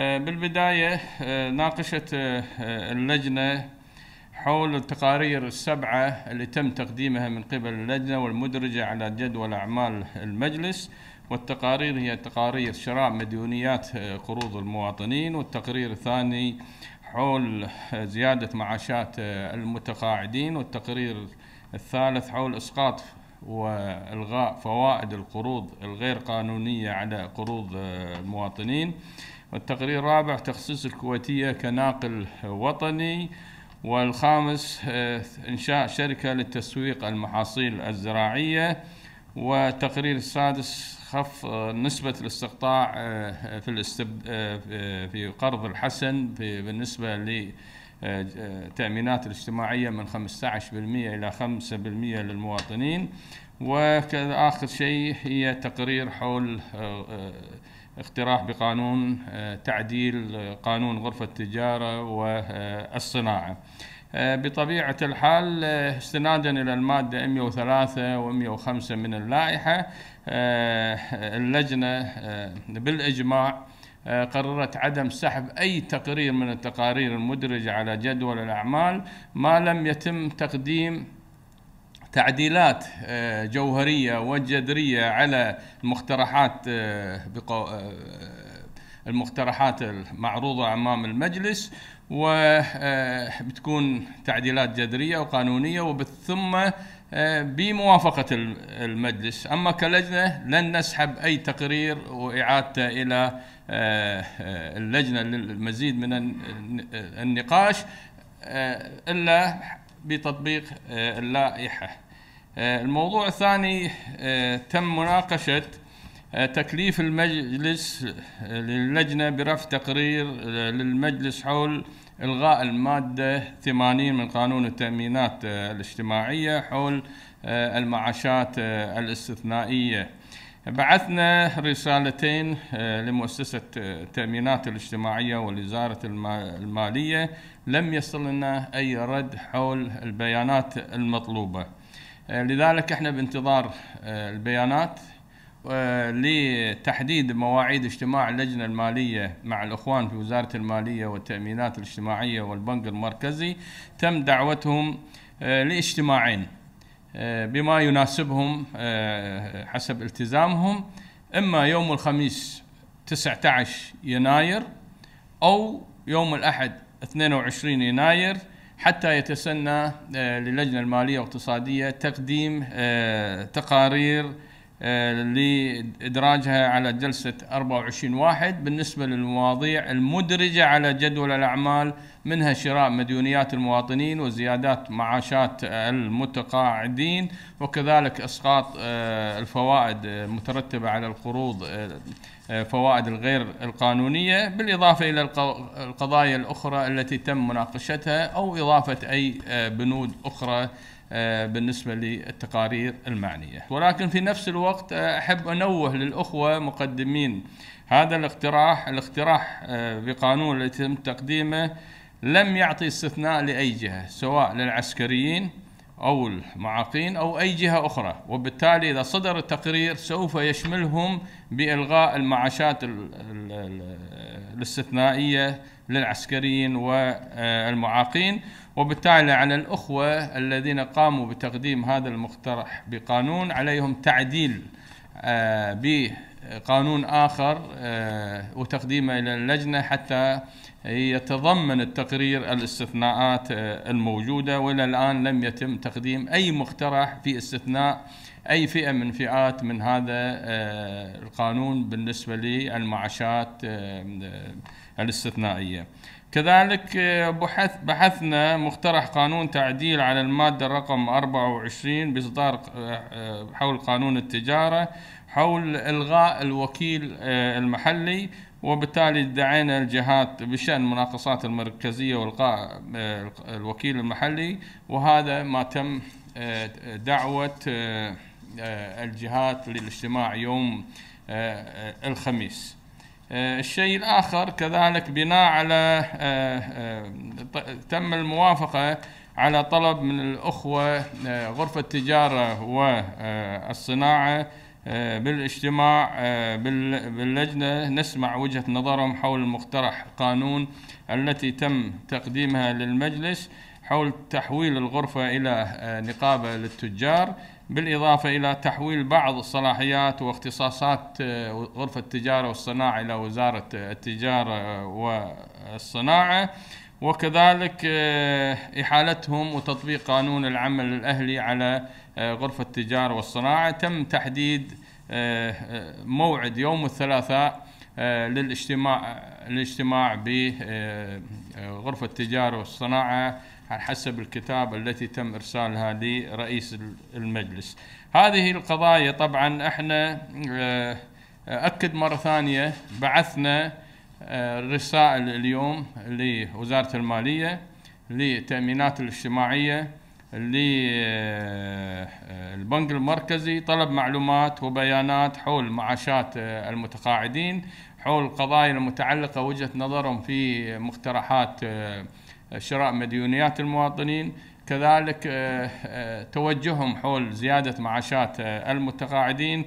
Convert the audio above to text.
آه، بالبداية آه، ناقشت آه، اللجنة حول التقارير السبعة اللي تم تقديمها من قبل اللجنة والمدرجة على جدول أعمال المجلس والتقارير هي تقارير شراء مديونيات قروض المواطنين والتقرير الثاني حول زيادة معاشات المتقاعدين والتقرير الثالث حول إسقاط وإلغاء فوائد القروض الغير قانونية على قروض المواطنين والتقرير الرابع تخصيص الكويتية كناقل وطني والخامس آه، إنشاء شركة للتسويق المحاصيل الزراعية والتقرير السادس خفض نسبة الاستقطاع آه، في آه، في قرض الحسن بالنسبة ل التأمينات الاجتماعية من 15% إلى 5% للمواطنين وآخر شيء هي تقرير حول آه، آه، اقتراح بقانون آه، تعديل قانون غرفة التجارة والصناعة بطبيعة الحال استنادا إلى المادة 103 و105 من اللائحة اللجنة بالإجماع آه، قررت عدم سحب أي تقرير من التقارير المدرجة على جدول الأعمال ما لم يتم تقديم تعديلات آه، جوهرية وجذرية على المقترحات آه، المقترحات المعروضة أمام المجلس وبتكون تعديلات جذرية وقانونية وبالثمة آه، بموافقة المجلس أما كلجنة لن نسحب أي تقرير وإعادته إلى آه، آه، اللجنة للمزيد من النقاش إلا بتطبيق اللائحة الموضوع الثاني تم مناقشة تكليف المجلس للجنة برفع تقرير للمجلس حول إلغاء المادة 80 من قانون التأمينات آه، الاجتماعية حول آه، المعاشات آه، الاستثنائية بعثنا رسالتين لمؤسسة التأمينات الاجتماعية ولوزارة المالية لم يصل لنا أي رد حول البيانات المطلوبة لذلك احنا بانتظار البيانات آه، لتحديد مواعيد اجتماع اللجنة المالية مع الأخوان في وزارة المالية والتأمينات الاجتماعية والبنك المركزي تم دعوتهم آه، لاجتماعين آه، بما يناسبهم حسب التزامهم إما يوم الخميس 19 يناير أو يوم الأحد 22 يناير حتى يتسنى للجنة المالية والاقتصادية تقديم تقارير لإدراجها على جلسة 24 واحد بالنسبة للمواضيع المدرجة على جدول الأعمال منها شراء مديونيات المواطنين وزيادات معاشات المتقاعدين وكذلك إسقاط آه، الفوائد المترتبة على القروض آه، آه، فوائد الغير القانونية بالإضافة إلى القضايا الأخرى التي تم مناقشتها أو إضافة أي بنود أخرى آه، بالنسبة للتقارير المعنية ولكن في نفس الوقت آه، أحب أنوه للأخوة مقدمين هذا الاقتراح الاقتراح آه، بقانون الذي تم تقديمه لم يعطي استثناء لأي جهة سواء للعسكريين أو المعاقين أو أي جهة أخرى وبالتالي إذا صدر التقرير سوف يشملهم بإلغاء المعاشات الاستثنائية للعسكريين والمعاقين وبالتالي على الأخوة الذين قاموا بتقديم هذا المقترح بقانون عليهم تعديل آه، بقانون آخر آه، وتقديمه إلى اللجنة حتى يتضمن التقرير الاستثناءات آه، الموجودة وإلى الآن لم يتم تقديم أي مقترح في استثناء أي فئة من فئات من هذا آه، القانون بالنسبة للمعاشات آه، الاستثنائية كذلك بحث بحثنا مقترح قانون تعديل على المادة رقم 24 بإصدار حول قانون التجارة حول إلغاء الوكيل المحلي وبالتالي دعينا الجهات بشأن مناقصات المركزية والقاء آه، الوكيل المحلي وهذا ما تم آه، دعوة آه، الجهات للاجتماع يوم الخميس الشيء الآخر كذلك بناء على تم الموافقة على طلب من الأخوة غرفة التجارة والصناعة آه، بالاجتماع آه، باللجنة نسمع وجهة نظرهم حول مقترح قانون التي تم تقديمها للمجلس حول تحويل الغرفة إلى آه، نقابة للتجار بالإضافة إلى تحويل بعض الصلاحيات واختصاصات غرفة التجارة والصناعة إلى وزارة التجارة والصناعة وكذلك آه، إحالتهم وتطبيق قانون العمل الأهلي على آه، غرفة التجارة والصناعة تم تحديد آه، موعد يوم الثلاثاء للاجتماع الاجتماع بغرفة التجارة والصناعة على حسب الكتاب التي تم ارسالها لرئيس المجلس. هذه القضايا طبعا احنا اكد مره ثانيه بعثنا الرسائل آه، اليوم لوزارة المالية للتأمينات الاجتماعية للبنك آه، المركزي طلب معلومات وبيانات حول معاشات آه، المتقاعدين حول القضايا المتعلقة وجهة نظرهم في مقترحات شراء مديونيات المواطنين كذلك توجههم حول زيادة معاشات المتقاعدين